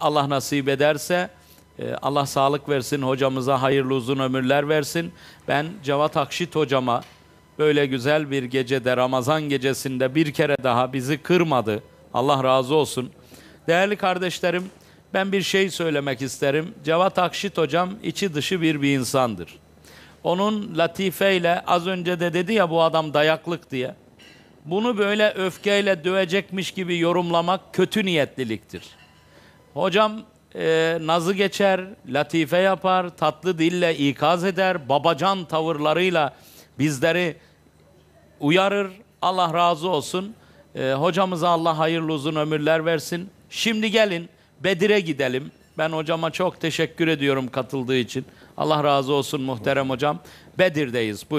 Allah nasip ederse e, Allah sağlık versin, hocamıza hayırlı uzun ömürler versin. Ben Cevat Akşit hocama böyle güzel bir gecede, Ramazan gecesinde bir kere daha bizi kırmadı. Allah razı olsun. Değerli kardeşlerim, ben bir şey söylemek isterim. Cevat Akşit hocam içi dışı bir bir insandır. Onun latifeyle az önce de dedi ya bu adam dayaklık diye. Bunu böyle öfkeyle dövecekmiş gibi yorumlamak kötü niyetliliktir. Hocam e, nazı geçer, latife yapar, tatlı dille ikaz eder, babacan tavırlarıyla bizleri uyarır. Allah razı olsun. E, hocamıza Allah hayırlı uzun ömürler versin. Şimdi gelin Bedir'e gidelim. Ben hocama çok teşekkür ediyorum katıldığı için. Allah razı olsun muhterem hocam. Bedir'deyiz. Buyurun.